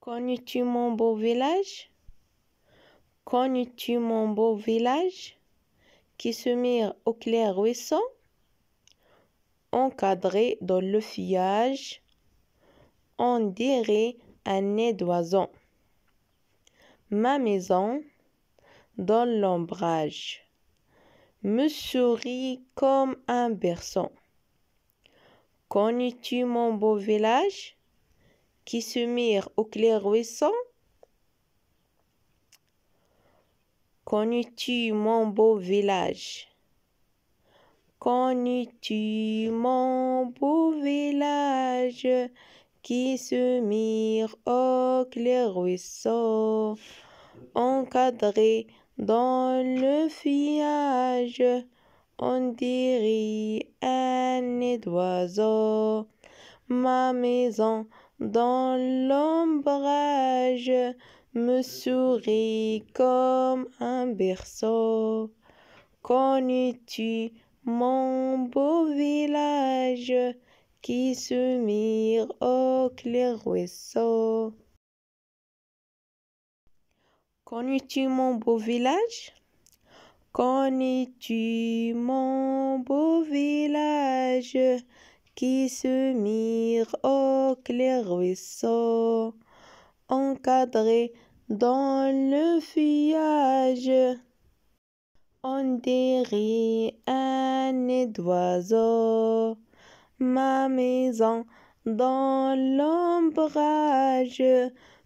Connais-tu mon beau village Connais-tu mon beau village qui se mire au clair ruisseau Encadré dans le feuillage, on dirait un nez d'oiseau. Ma maison dans l'ombrage me sourit comme un berceau. Connais-tu mon beau village qui se mire au clair ruisseau? Connais-tu mon beau village? Connais-tu mon beau village qui se mire au clair ruisseau, encadré dans le village on dirait un nid d'oiseau. Ma maison dans l'ombrage me sourit comme un berceau. Connais-tu mon beau village qui se mire au clair ruisseau? Connais-tu mon beau village? Connais-tu mon beau village qui se mire au clair ruisseau, encadré dans le feuillage? On dirait un nez d'oiseau, ma maison dans l'ombrage